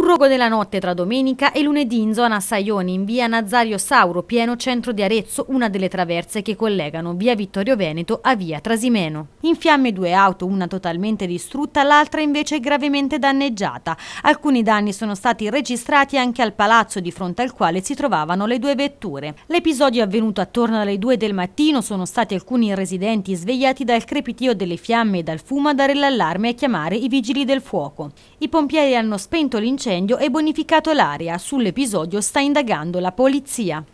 Un rogo della notte tra domenica e lunedì in zona Saioni, in via Nazario Sauro, pieno centro di Arezzo, una delle traverse che collegano via Vittorio Veneto a via Trasimeno. In fiamme due auto, una totalmente distrutta, l'altra invece gravemente danneggiata. Alcuni danni sono stati registrati anche al palazzo di fronte al quale si trovavano le due vetture. L'episodio è avvenuto attorno alle 2 del mattino, sono stati alcuni residenti svegliati dal crepitio delle fiamme e dal fumo a dare l'allarme e chiamare i vigili del fuoco. I pompieri hanno spento l'incendio l'incendio e bonificato l'area. Sull'episodio sta indagando la polizia.